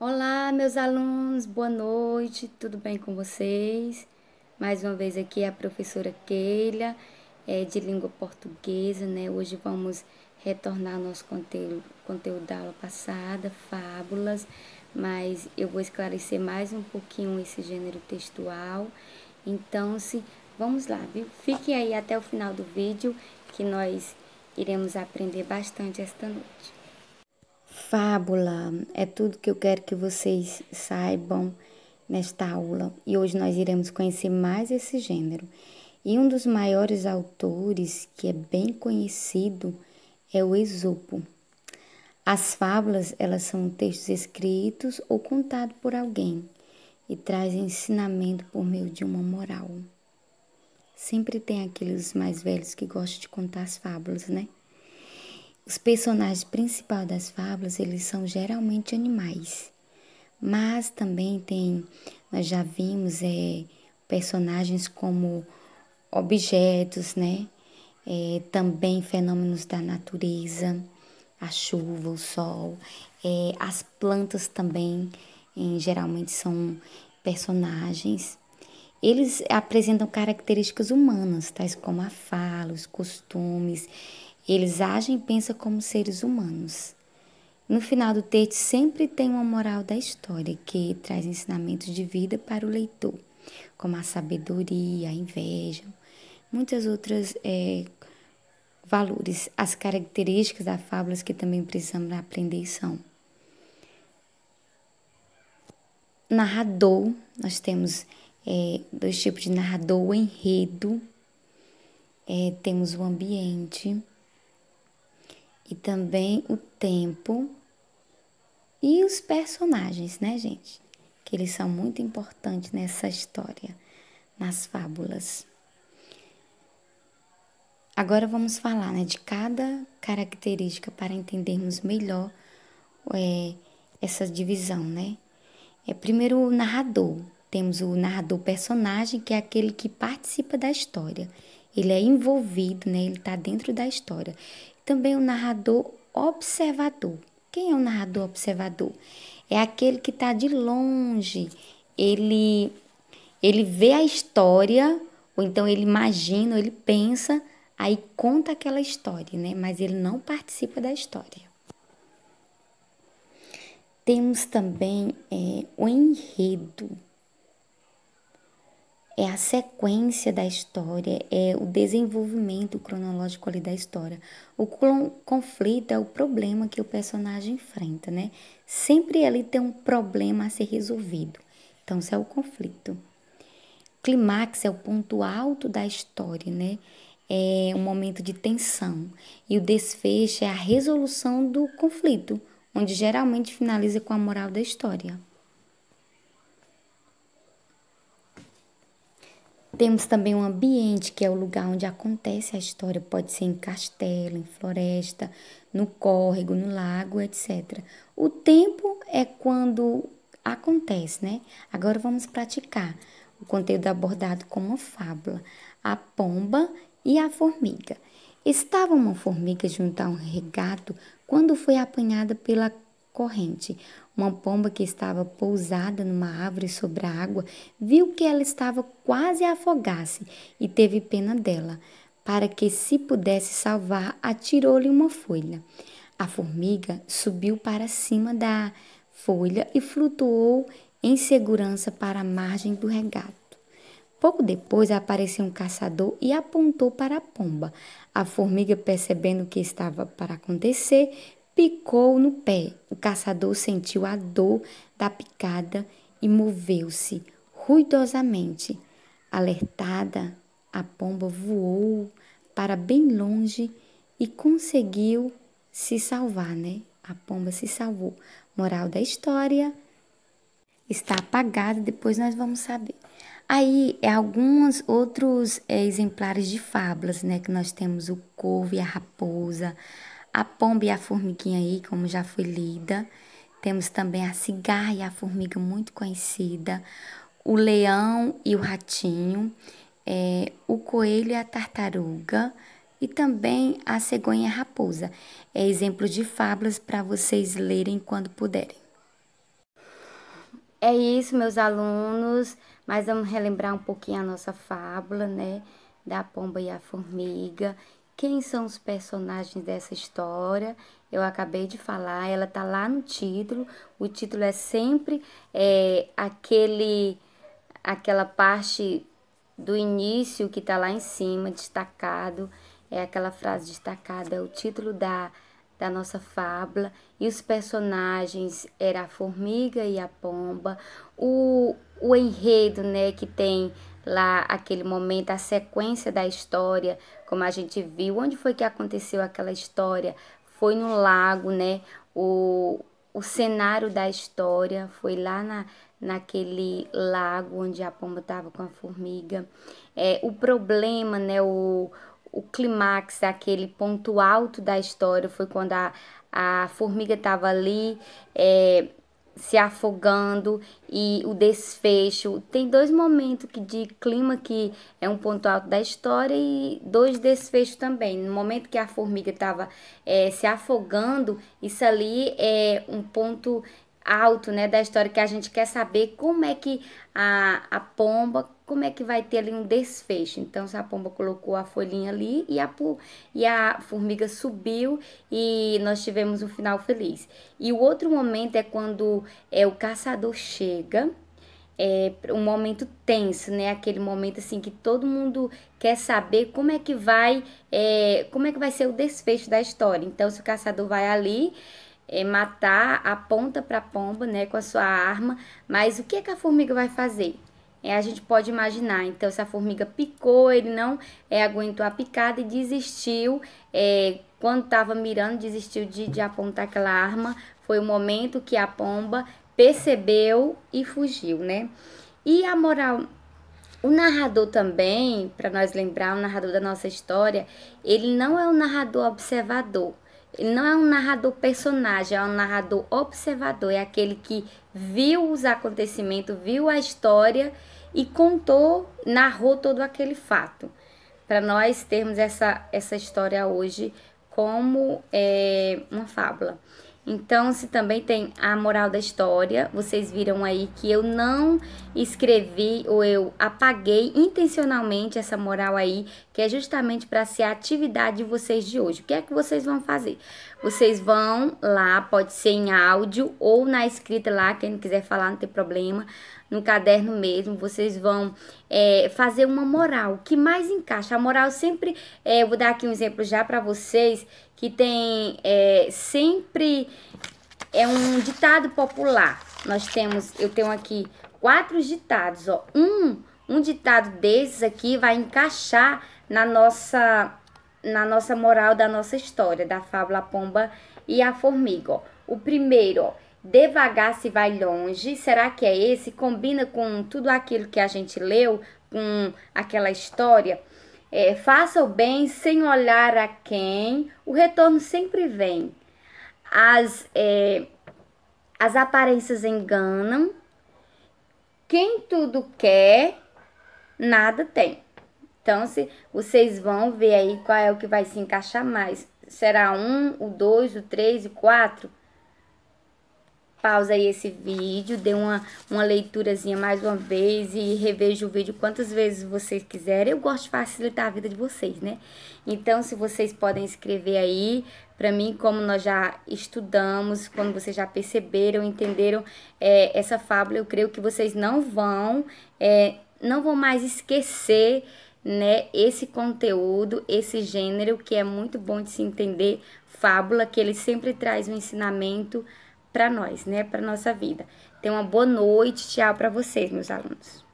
Olá, meus alunos, boa noite, tudo bem com vocês? Mais uma vez aqui é a professora Keila, é, de língua portuguesa, né? Hoje vamos retornar ao nosso conteúdo, conteúdo da aula passada, fábulas, mas eu vou esclarecer mais um pouquinho esse gênero textual. Então, se vamos lá, viu? Fiquem aí até o final do vídeo que nós iremos aprender bastante esta noite fábula, é tudo que eu quero que vocês saibam nesta aula. E hoje nós iremos conhecer mais esse gênero. E um dos maiores autores que é bem conhecido é o Esopo. As fábulas, elas são textos escritos ou contados por alguém e trazem ensinamento por meio de uma moral. Sempre tem aqueles mais velhos que gostam de contar as fábulas, né? Os personagens principais das fábulas, eles são geralmente animais. Mas também tem, nós já vimos é, personagens como objetos, né? É, também fenômenos da natureza, a chuva, o sol, é, as plantas também, em, geralmente são personagens. Eles apresentam características humanas, tais como a fala, os costumes, eles agem e pensam como seres humanos. No final do texto, sempre tem uma moral da história que traz ensinamentos de vida para o leitor, como a sabedoria, a inveja, muitas outras é, valores. As características da fábula que também precisamos aprender são narrador, nós temos é, dois tipos de narrador, o enredo, é, temos o ambiente e também o tempo e os personagens, né, gente? Que eles são muito importantes nessa história, nas fábulas. Agora vamos falar né, de cada característica para entendermos melhor é, essa divisão, né? É primeiro o narrador. Temos o narrador personagem, que é aquele que participa da história ele é envolvido, né? ele está dentro da história. Também o narrador observador. Quem é o narrador observador? É aquele que está de longe, ele, ele vê a história, ou então ele imagina, ou ele pensa, aí conta aquela história, né? mas ele não participa da história. Temos também é, o enredo é a sequência da história, é o desenvolvimento cronológico ali da história. O conflito é o problema que o personagem enfrenta, né? Sempre ali tem um problema a ser resolvido. Então, isso é o conflito. Clímax é o ponto alto da história, né? É um momento de tensão. E o desfecho é a resolução do conflito, onde geralmente finaliza com a moral da história. Temos também um ambiente, que é o lugar onde acontece a história, pode ser em castelo, em floresta, no córrego, no lago, etc. O tempo é quando acontece, né? Agora vamos praticar o conteúdo abordado como fábula: a pomba e a formiga. Estava uma formiga junto a um regato quando foi apanhada pela corrente. Uma pomba que estava pousada numa árvore sobre a água viu que ela estava quase a afogar-se e teve pena dela. Para que se pudesse salvar, atirou-lhe uma folha. A formiga subiu para cima da folha e flutuou em segurança para a margem do regato. Pouco depois apareceu um caçador e apontou para a pomba. A formiga, percebendo o que estava para acontecer, picou no pé. O caçador sentiu a dor da picada e moveu-se ruidosamente. Alertada, a pomba voou para bem longe e conseguiu se salvar, né? A pomba se salvou. Moral da história está apagada, depois nós vamos saber. Aí, é alguns outros é, exemplares de fábulas, né? Que nós temos o corvo e a raposa, a pomba e a formiguinha aí, como já foi lida. Temos também a cigarra e a formiga, muito conhecida. O leão e o ratinho. É, o coelho e a tartaruga. E também a cegonha e a raposa. É exemplo de fábulas para vocês lerem quando puderem. É isso, meus alunos. Mas vamos relembrar um pouquinho a nossa fábula, né? Da pomba e a formiga. Quem são os personagens dessa história? Eu acabei de falar, ela tá lá no título. O título é sempre é, aquele, aquela parte do início que tá lá em cima, destacado. É aquela frase destacada, é o título da, da nossa fábula. E os personagens era a formiga e a pomba. O, o enredo, né, que tem lá aquele momento, a sequência da história, como a gente viu, onde foi que aconteceu aquela história? Foi no lago, né? O, o cenário da história foi lá na, naquele lago onde a pomba estava com a formiga. É, o problema, né? O, o clímax, aquele ponto alto da história foi quando a, a formiga estava ali. É, se afogando e o desfecho. Tem dois momentos que de clima que é um ponto alto da história e dois desfechos também. No momento que a formiga estava é, eh, se afogando, isso ali é um ponto alto, né, da história que a gente quer saber como é que a, a pomba, como é que vai ter ali um desfecho. Então, se a pomba colocou a folhinha ali e a, e a formiga subiu e nós tivemos um final feliz. E o outro momento é quando é, o caçador chega, é, um momento tenso, né? Aquele momento assim que todo mundo quer saber como é que vai, é, como é que vai ser o desfecho da história. Então, se o caçador vai ali é, matar a ponta para a pomba, né, com a sua arma. Mas o que, é que a formiga vai fazer? É, a gente pode imaginar. Então, se a formiga picou, ele não é, aguentou a picada e desistiu. É, quando estava mirando, desistiu de, de apontar aquela arma. Foi o momento que a pomba percebeu e fugiu, né? E a moral o narrador também, para nós lembrar, o narrador da nossa história, ele não é um narrador observador. Ele não é um narrador personagem, é um narrador observador, é aquele que viu os acontecimentos, viu a história e contou, narrou todo aquele fato. Para nós termos essa, essa história hoje como é, uma fábula. Então, se também tem a moral da história, vocês viram aí que eu não escrevi ou eu apaguei intencionalmente essa moral aí, que é justamente para ser a atividade de vocês de hoje. O que é que vocês vão fazer? Vocês vão lá, pode ser em áudio ou na escrita lá, quem não quiser falar não tem problema no caderno mesmo, vocês vão é, fazer uma moral que mais encaixa. A moral sempre, é, eu vou dar aqui um exemplo já para vocês, que tem é, sempre é um ditado popular. Nós temos, eu tenho aqui quatro ditados, ó. Um, um ditado desses aqui vai encaixar na nossa na nossa moral da nossa história, da fábula Pomba e a Formiga, ó. O primeiro, ó, Devagar se vai longe. Será que é esse? Combina com tudo aquilo que a gente leu, com aquela história? É, faça o bem sem olhar a quem, o retorno sempre vem. As, é, as aparências enganam. Quem tudo quer, nada tem. Então, se vocês vão ver aí qual é o que vai se encaixar mais. Será um, o dois, o três, o quatro? pausa aí esse vídeo, dê uma, uma leiturazinha mais uma vez e reveja o vídeo quantas vezes vocês quiserem. Eu gosto de facilitar a vida de vocês, né? Então, se vocês podem escrever aí, para mim, como nós já estudamos, quando vocês já perceberam, entenderam é, essa fábula, eu creio que vocês não vão, é, não vão mais esquecer né, esse conteúdo, esse gênero que é muito bom de se entender, fábula, que ele sempre traz um ensinamento para nós, né, para nossa vida. Tenha uma boa noite, tchau para vocês, meus alunos.